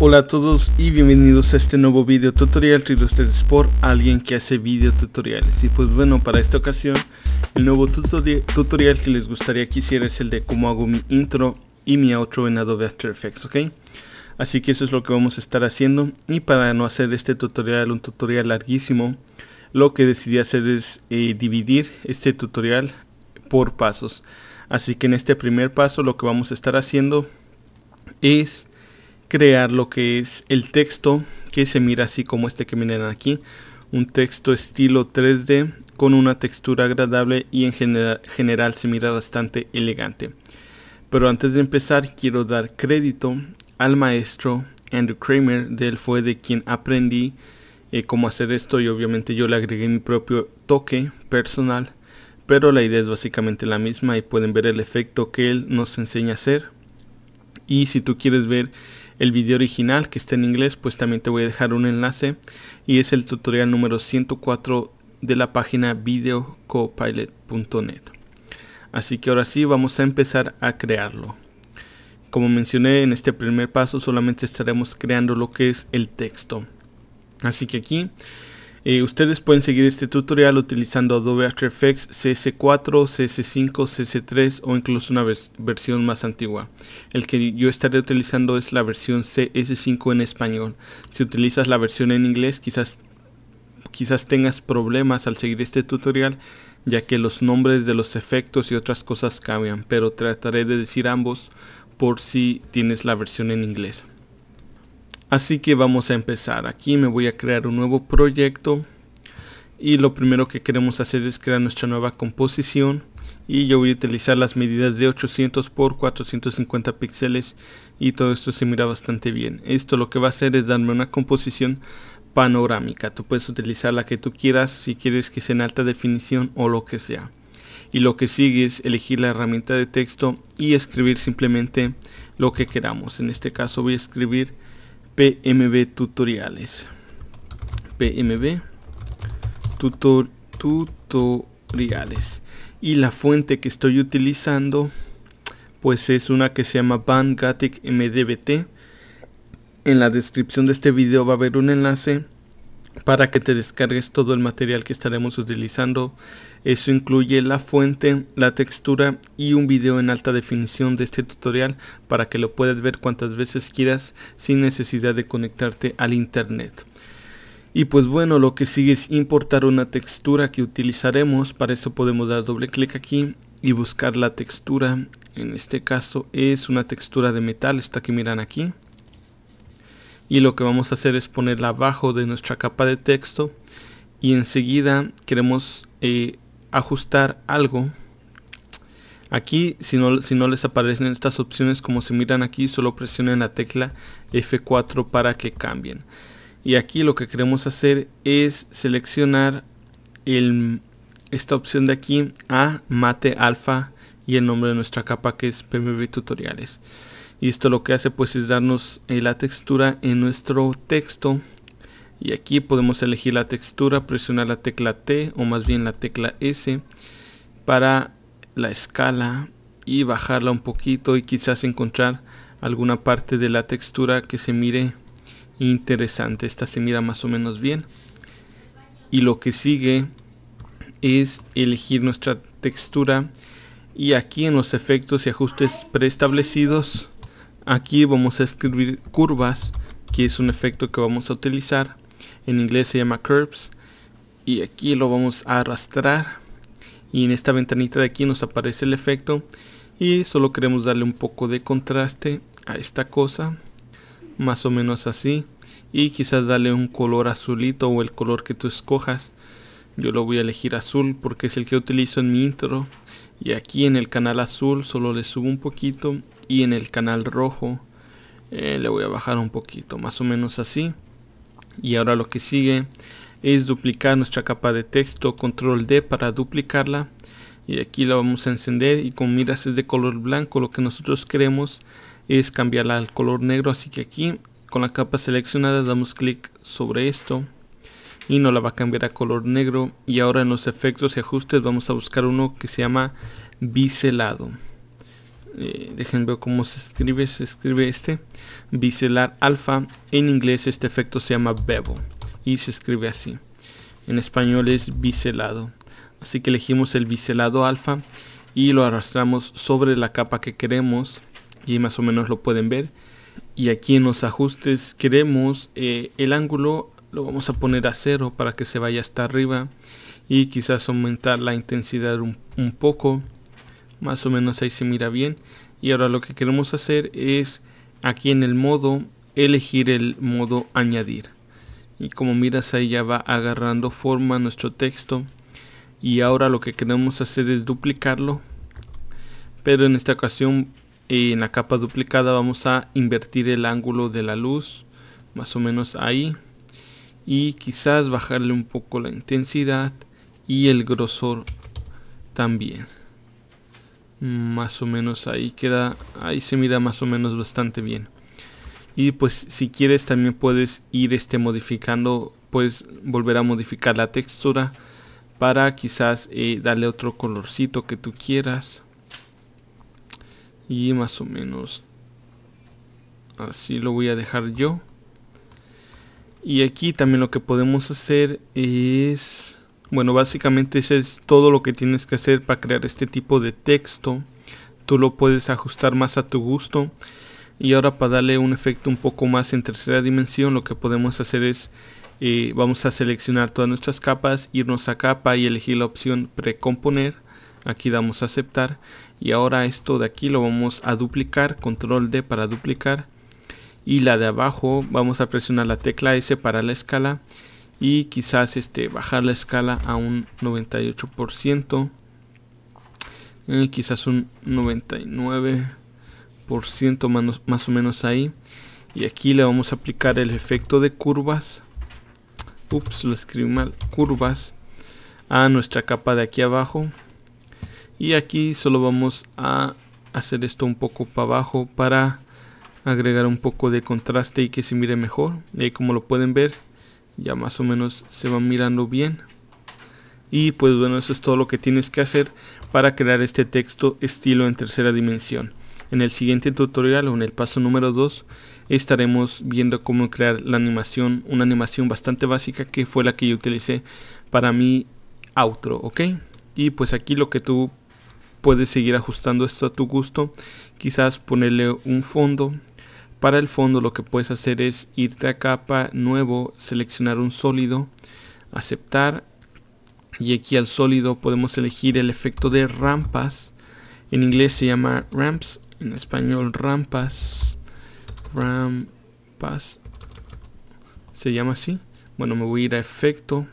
Hola a todos y bienvenidos a este nuevo video tutorial de ustedes por alguien que hace video tutoriales y pues bueno para esta ocasión el nuevo tutorial que les gustaría que hiciera es el de cómo hago mi intro y mi outro en Adobe After Effects ok así que eso es lo que vamos a estar haciendo y para no hacer este tutorial un tutorial larguísimo lo que decidí hacer es eh, dividir este tutorial por pasos así que en este primer paso lo que vamos a estar haciendo es crear lo que es el texto que se mira así como este que miran aquí un texto estilo 3D con una textura agradable y en general general se mira bastante elegante pero antes de empezar quiero dar crédito al maestro Andrew Kramer de él fue de quien aprendí eh, cómo hacer esto y obviamente yo le agregué mi propio toque personal pero la idea es básicamente la misma y pueden ver el efecto que él nos enseña a hacer y si tú quieres ver el video original que está en inglés, pues también te voy a dejar un enlace y es el tutorial número 104 de la página videocopilot.net. Así que ahora sí vamos a empezar a crearlo. Como mencioné en este primer paso solamente estaremos creando lo que es el texto. Así que aquí eh, ustedes pueden seguir este tutorial utilizando Adobe After Effects CS4, CS5, CS3 o incluso una versión más antigua. El que yo estaré utilizando es la versión CS5 en español. Si utilizas la versión en inglés quizás, quizás tengas problemas al seguir este tutorial ya que los nombres de los efectos y otras cosas cambian, pero trataré de decir ambos por si tienes la versión en inglés. Así que vamos a empezar. Aquí me voy a crear un nuevo proyecto. Y lo primero que queremos hacer es crear nuestra nueva composición. Y yo voy a utilizar las medidas de 800 por 450 píxeles. Y todo esto se mira bastante bien. Esto lo que va a hacer es darme una composición panorámica. Tú puedes utilizar la que tú quieras si quieres que sea en alta definición o lo que sea. Y lo que sigue es elegir la herramienta de texto y escribir simplemente lo que queramos. En este caso voy a escribir PMB tutoriales. PMB tutor, tutoriales. Y la fuente que estoy utilizando pues es una que se llama Bangatic MDBT. En la descripción de este video va a haber un enlace para que te descargues todo el material que estaremos utilizando. Eso incluye la fuente, la textura y un video en alta definición de este tutorial para que lo puedas ver cuantas veces quieras sin necesidad de conectarte al internet. Y pues bueno, lo que sigue es importar una textura que utilizaremos. Para eso podemos dar doble clic aquí y buscar la textura. En este caso es una textura de metal, esta que miran aquí y lo que vamos a hacer es ponerla abajo de nuestra capa de texto y enseguida queremos eh, ajustar algo aquí si no, si no les aparecen estas opciones como se miran aquí solo presionen la tecla F4 para que cambien y aquí lo que queremos hacer es seleccionar esta opción de aquí a mate alfa y el nombre de nuestra capa que es pmb tutoriales y esto lo que hace pues es darnos eh, la textura en nuestro texto y aquí podemos elegir la textura presionar la tecla T o más bien la tecla S para la escala y bajarla un poquito y quizás encontrar alguna parte de la textura que se mire interesante esta se mira más o menos bien y lo que sigue es elegir nuestra textura y aquí en los efectos y ajustes preestablecidos Aquí vamos a escribir curvas, que es un efecto que vamos a utilizar. En inglés se llama curves. Y aquí lo vamos a arrastrar. Y en esta ventanita de aquí nos aparece el efecto. Y solo queremos darle un poco de contraste a esta cosa. Más o menos así. Y quizás darle un color azulito o el color que tú escojas. Yo lo voy a elegir azul porque es el que utilizo en mi intro. Y aquí en el canal azul solo le subo un poquito y en el canal rojo eh, le voy a bajar un poquito más o menos así y ahora lo que sigue es duplicar nuestra capa de texto control D para duplicarla y aquí la vamos a encender y con miras es de color blanco lo que nosotros queremos es cambiarla al color negro así que aquí con la capa seleccionada damos clic sobre esto y nos la va a cambiar a color negro y ahora en los efectos y ajustes vamos a buscar uno que se llama biselado eh, dejen ver cómo se escribe, se escribe este biselar alfa, en inglés este efecto se llama bebo y se escribe así, en español es biselado, así que elegimos el biselado alfa y lo arrastramos sobre la capa que queremos y más o menos lo pueden ver y aquí en los ajustes queremos eh, el ángulo lo vamos a poner a cero para que se vaya hasta arriba y quizás aumentar la intensidad un poco más o menos ahí se mira bien y ahora lo que queremos hacer es aquí en el modo elegir el modo añadir y como miras ahí ya va agarrando forma nuestro texto y ahora lo que queremos hacer es duplicarlo pero en esta ocasión en la capa duplicada vamos a invertir el ángulo de la luz más o menos ahí y quizás bajarle un poco la intensidad y el grosor también más o menos ahí queda, ahí se mira más o menos bastante bien. Y pues si quieres también puedes ir este modificando, puedes volver a modificar la textura para quizás eh, darle otro colorcito que tú quieras. Y más o menos así lo voy a dejar yo. Y aquí también lo que podemos hacer es bueno, básicamente eso es todo lo que tienes que hacer para crear este tipo de texto. Tú lo puedes ajustar más a tu gusto. Y ahora para darle un efecto un poco más en tercera dimensión, lo que podemos hacer es, eh, vamos a seleccionar todas nuestras capas, irnos a capa y elegir la opción precomponer. Aquí damos a aceptar. Y ahora esto de aquí lo vamos a duplicar, control D para duplicar. Y la de abajo vamos a presionar la tecla S para la escala y quizás este bajar la escala a un 98% eh, quizás un 99% más, más o menos ahí y aquí le vamos a aplicar el efecto de curvas ups lo escribí mal curvas a nuestra capa de aquí abajo y aquí solo vamos a hacer esto un poco para abajo para agregar un poco de contraste y que se mire mejor y como lo pueden ver ya más o menos se van mirando bien y pues bueno eso es todo lo que tienes que hacer para crear este texto estilo en tercera dimensión en el siguiente tutorial o en el paso número 2 estaremos viendo cómo crear la animación una animación bastante básica que fue la que yo utilicé para mi outro y pues aquí lo que tú puedes seguir ajustando esto a tu gusto quizás ponerle un fondo para el fondo lo que puedes hacer es irte a capa, nuevo, seleccionar un sólido, aceptar y aquí al sólido podemos elegir el efecto de rampas. En inglés se llama ramps, en español rampas, rampas, se llama así. Bueno, me voy a ir a efecto.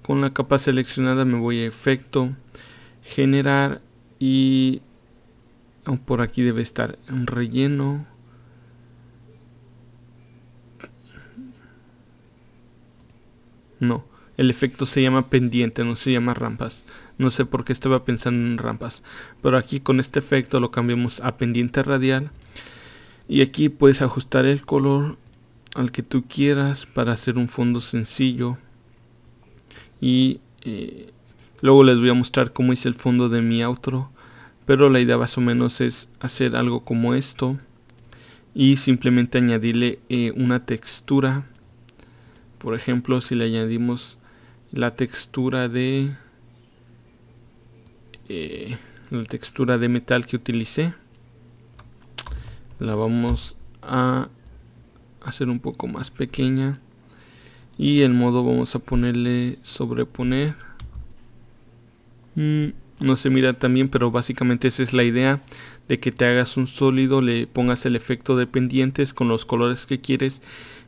Con la capa seleccionada me voy a efecto, generar y oh, por aquí debe estar un relleno No, el efecto se llama pendiente, no se llama rampas. No sé por qué estaba pensando en rampas. Pero aquí con este efecto lo cambiamos a pendiente radial. Y aquí puedes ajustar el color al que tú quieras para hacer un fondo sencillo. Y eh, luego les voy a mostrar cómo hice el fondo de mi outro. Pero la idea más o menos es hacer algo como esto. Y simplemente añadirle eh, una textura por ejemplo, si le añadimos la textura de... Eh, la textura de metal que utilicé. La vamos a hacer un poco más pequeña. Y el modo vamos a ponerle sobreponer. Mm, no se mira tan bien, pero básicamente esa es la idea de que te hagas un sólido, le pongas el efecto de pendientes con los colores que quieres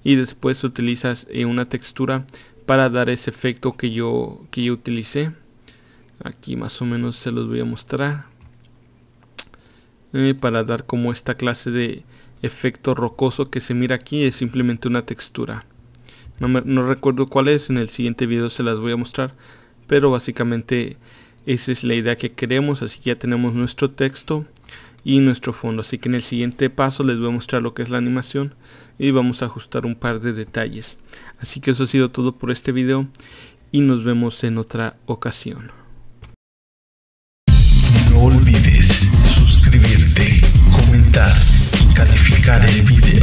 y después utilizas eh, una textura para dar ese efecto que yo, que yo utilicé. Aquí más o menos se los voy a mostrar. Eh, para dar como esta clase de efecto rocoso que se mira aquí es simplemente una textura. No, no recuerdo cuál es, en el siguiente video se las voy a mostrar. Pero básicamente esa es la idea que queremos, así que ya tenemos nuestro texto y nuestro fondo. Así que en el siguiente paso les voy a mostrar lo que es la animación y vamos a ajustar un par de detalles. Así que eso ha sido todo por este video y nos vemos en otra ocasión. No olvides suscribirte, comentar y calificar el video.